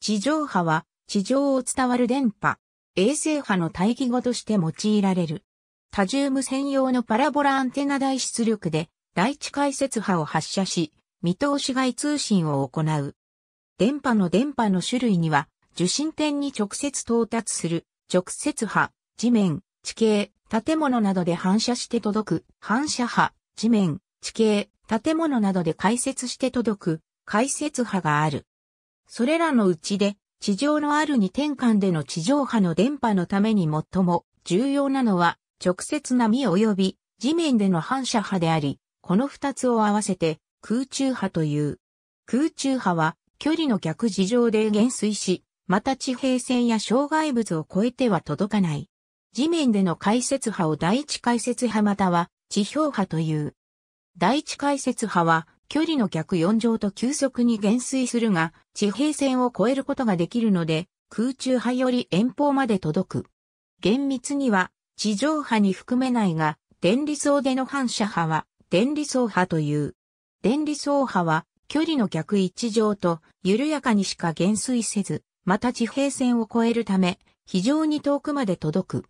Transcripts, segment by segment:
地上波は地上を伝わる電波、衛星波の対義語として用いられる。多重無線用のパラボラアンテナ大出力で第一解説波を発射し、見通し外通信を行う。電波の電波の種類には、受信点に直接到達する、直接波、地面、地形、建物などで反射して届く、反射波、地面、地形、建物などで解説して届く、解説波がある。それらのうちで、地上のある二転換での地上波の電波のために最も重要なのは、直接波及び地面での反射波であり、この二つを合わせて空中波という。空中波は距離の逆地上で減衰し、また地平線や障害物を越えては届かない。地面での解説波を第一解説波または地表波という。第一解説波は距離の逆4乗と急速に減衰するが、地平線を越えることができるので、空中波より遠方まで届く。厳密には、地上波に含めないが、電離層での反射波は、電離層波という。電離層波は、距離の逆1乗と、緩やかにしか減衰せず、また地平線を越えるため、非常に遠くまで届く。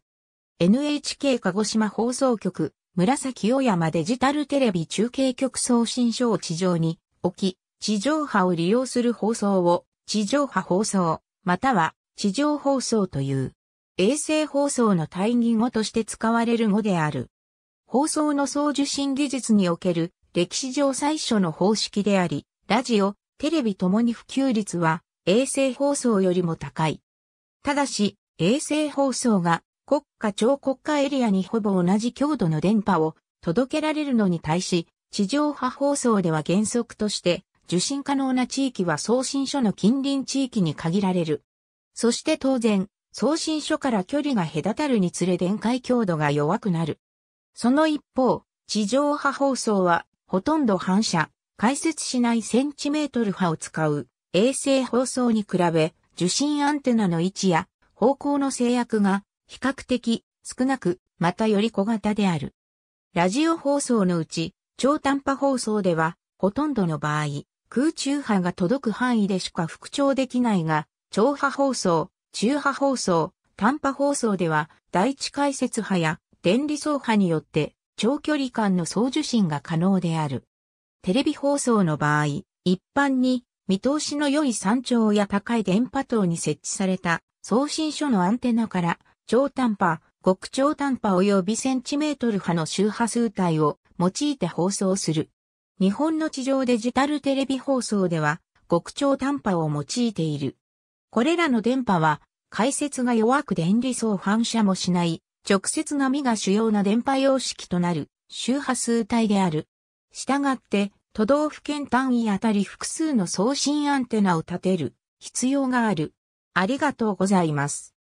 NHK 鹿児島放送局、紫小山デジタルテレビ中継局送信所を地上に置き、地上波を利用する放送を地上波放送、または地上放送という。衛星放送の対義語として使われる語である。放送の送受信技術における歴史上最初の方式であり、ラジオ、テレビともに普及率は衛星放送よりも高い。ただし、衛星放送が国家超国家エリアにほぼ同じ強度の電波を届けられるのに対し、地上波放送では原則として受信可能な地域は送信所の近隣地域に限られる。そして当然、送信所から距離が隔たるにつれ電解強度が弱くなる。その一方、地上波放送はほとんど反射、解説しないセンチメートル波を使う衛星放送に比べ受信アンテナの位置や方向の制約が比較的少なく、またより小型である。ラジオ放送のうち、超短波放送では、ほとんどの場合、空中波が届く範囲でしか復調できないが、超波放送、中波放送、短波放送では、第一解説波や電離層波によって、長距離間の送受信が可能である。テレビ放送の場合、一般に見通しの良い山頂や高い電波塔に設置された送信所のアンテナから超短波、極超短波及びセンチメートル波の周波数帯を用いて放送する。日本の地上デジタルテレビ放送では極超短波を用いている。これらの電波は解説が弱く電離層反射もしない直接波が主要な電波様式となる周波数帯である。したがって都道府県単位あたり複数の送信アンテナを立てる必要がある。ありがとうございます。